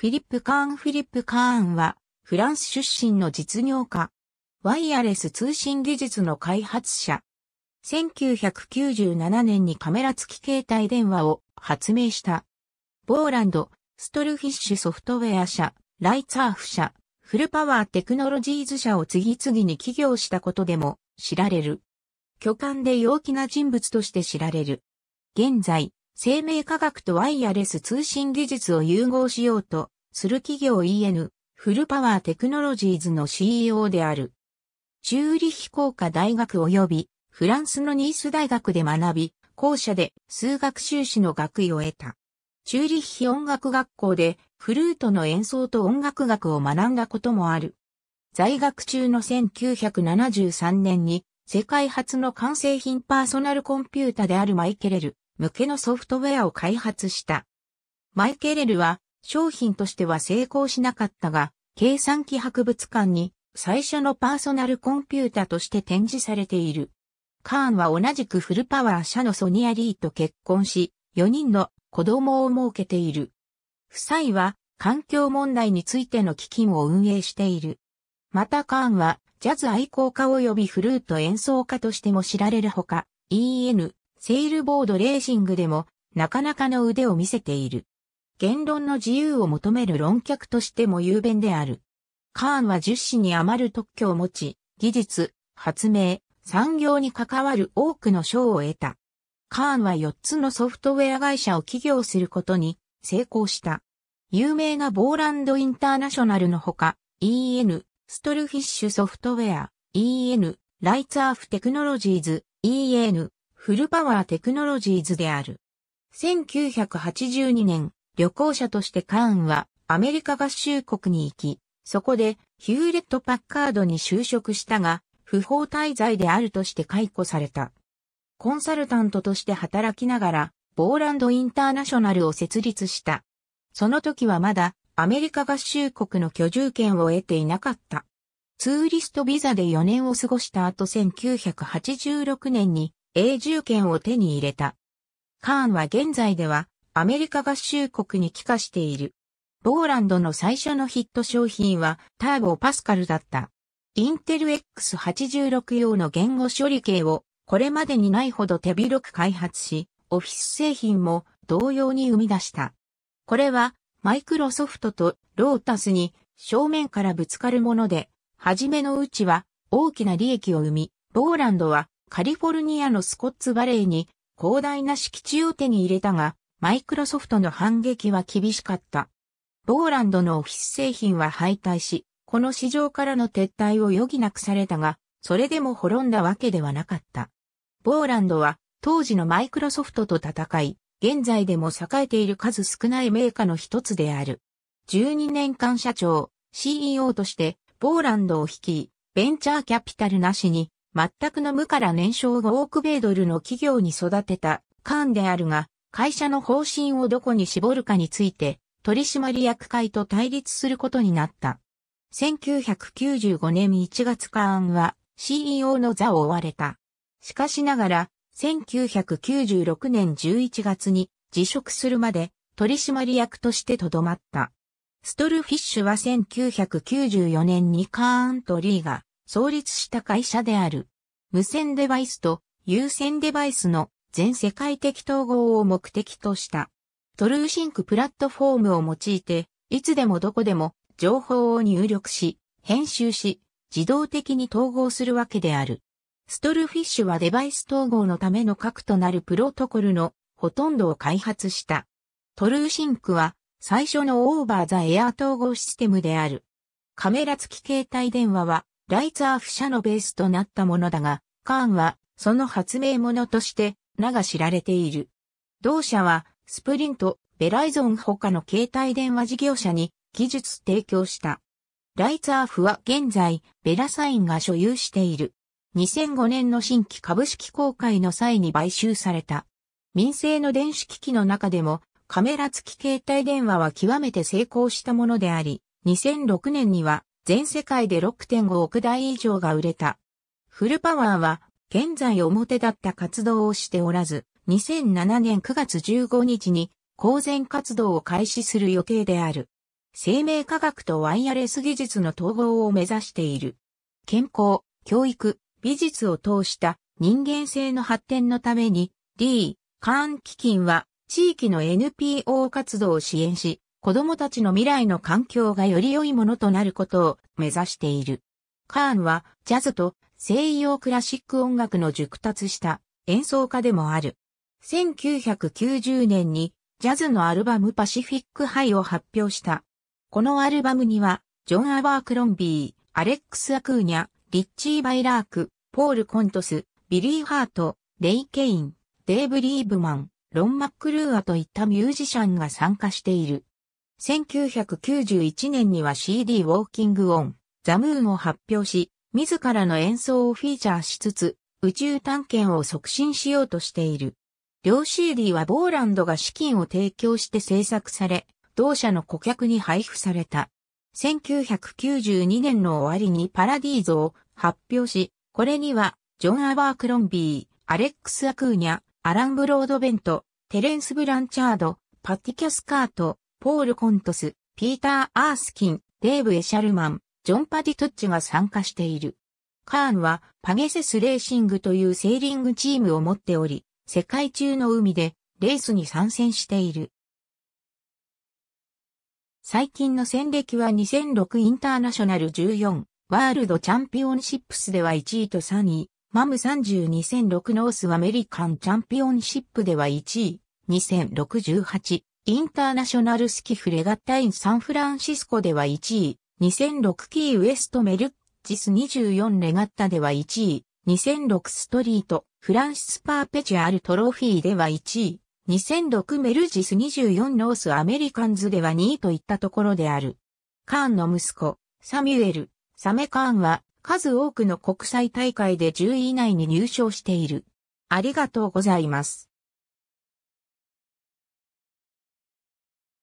フィリップ・カーン・フィリップ・カーンは、フランス出身の実業家。ワイヤレス通信技術の開発者。1997年にカメラ付き携帯電話を発明した。ボーランド、ストルフィッシュソフトウェア社、ライツァーフ社、フルパワーテクノロジーズ社を次々に起業したことでも知られる。巨漢で陽気な人物として知られる。現在、生命科学とワイヤレス通信技術を融合しようとする企業 EN フルパワーテクノロジーズの CEO である。チューリヒ工科大学及びフランスのニース大学で学び、校舎で数学修士の学位を得た。チューリヒ音楽学校でフルートの演奏と音楽学を学んだこともある。在学中の1973年に世界初の完成品パーソナルコンピュータであるマイケレル向けのソフトウェアを開発した。マイケレルは商品としては成功しなかったが、計算機博物館に最初のパーソナルコンピュータとして展示されている。カーンは同じくフルパワー社のソニアリーと結婚し、4人の子供を設けている。夫妻は環境問題についての基金を運営している。またカーンはジャズ愛好家及びフルート演奏家としても知られるほか、EN、セールボードレーシングでもなかなかの腕を見せている。言論の自由を求める論客としても雄弁である。カーンは十指に余る特許を持ち、技術、発明、産業に関わる多くの賞を得た。カーンは4つのソフトウェア会社を起業することに成功した。有名なボーランドインターナショナルのほか、EN、ストルフィッシュソフトウェア、EN、ライツアーフテクノロジーズ、EN、フルパワーテクノロジーズである。1982年、旅行者としてカーンはアメリカ合衆国に行き、そこでヒューレット・パッカードに就職したが、不法滞在であるとして解雇された。コンサルタントとして働きながら、ボーランド・インターナショナルを設立した。その時はまだアメリカ合衆国の居住権を得ていなかった。ツーリストビザで4年を過ごした後1986年に永住権を手に入れた。カーンは現在ではアメリカ合衆国に帰化している。ボーランドの最初のヒット商品はターボパスカルだった。インテル X86 用の言語処理系をこれまでにないほど手広く開発し、オフィス製品も同様に生み出した。これはマイクロソフトとロータスに正面からぶつかるもので、はじめのうちは大きな利益を生み、ボーランドはカリフォルニアのスコッツバレーに広大な敷地を手に入れたが、マイクロソフトの反撃は厳しかった。ボーランドのオフィス製品は敗退し、この市場からの撤退を余儀なくされたが、それでも滅んだわけではなかった。ボーランドは当時のマイクロソフトと戦い、現在でも栄えている数少ない名家の一つである。12年間社長、CEO として、ボーランドを率い、ベンチャーキャピタルなしに、全くの無から年商5億米ドルの企業に育てたカーンであるが、会社の方針をどこに絞るかについて、取締役会と対立することになった。1995年1月カーンは CEO の座を追われた。しかしながら、1996年11月に辞職するまで取締役としてとどまった。ストルフィッシュは1994年にカーンとリーが創立した会社である。無線デバイスと有線デバイスの全世界的統合を目的とした。トルーシンクプラットフォームを用いて、いつでもどこでも情報を入力し、編集し、自動的に統合するわけである。ストルフィッシュはデバイス統合のための核となるプロトコルのほとんどを開発した。トルーシンクは最初のオーバーザエア統合システムである。カメラ付き携帯電話はライツアーフ社のベースとなったものだが、カーンはその発明者として名が知られている。同社はスプリント、ベライゾン他の携帯電話事業者に技術提供した。ライツアーフは現在、ベラサインが所有している。2005年の新規株式公開の際に買収された。民生の電子機器の中でもカメラ付き携帯電話は極めて成功したものであり、2006年には全世界で6.5億台以上が売れた。フルパワーは、現在表だった活動をしておらず、2007年9月15日に公然活動を開始する予定である。生命科学とワイヤレス技術の統合を目指している。健康、教育、美術を通した人間性の発展のために D、カーン基金は地域の NPO 活動を支援し、子供たちの未来の環境がより良いものとなることを目指している。カーンはジャズと西洋クラシック音楽の熟達した演奏家でもある。1990年にジャズのアルバムパシフィックハイを発表した。このアルバムには、ジョン・アバークロンビー、アレックス・アクーニャ、リッチー・バイラーク、ポール・コントス、ビリー・ハート、レイ・ケイン、デーブ・リーブマン、ロン・マックルーアといったミュージシャンが参加している。1991年には CD ウォーキングオン、ザムーンを発表し、自らの演奏をフィーチャーしつつ、宇宙探検を促進しようとしている。両 CD はボーランドが資金を提供して制作され、同社の顧客に配布された。1992年の終わりにパラディーゾを発表し、これには、ジョン・アバークロンビー、アレックス・アクーニャ、アラン・ブロードベント、テレンス・ブランチャード、パティ・キャスカート、ポール・コントス、ピーター・アースキン、デーブ・エシャルマン、ジョン・パディ・トッチが参加している。カーンはパゲセスレーシングというセーリングチームを持っており、世界中の海でレースに参戦している。最近の戦歴は2006インターナショナル14ワールドチャンピオンシップスでは1位と3位、マム32006ノースアメリカンチャンピオンシップでは1位、2068インターナショナルスキフレガッタインサンフランシスコでは1位、2006キーウエストメルッジス24レガッタでは1位、2006ストリート、フランシスパーペチュアルトロフィーでは1位、2006メルジス24ノースアメリカンズでは2位といったところである。カーンの息子、サミュエル、サメカーンは数多くの国際大会で10位以内に入賞している。ありがとうございます。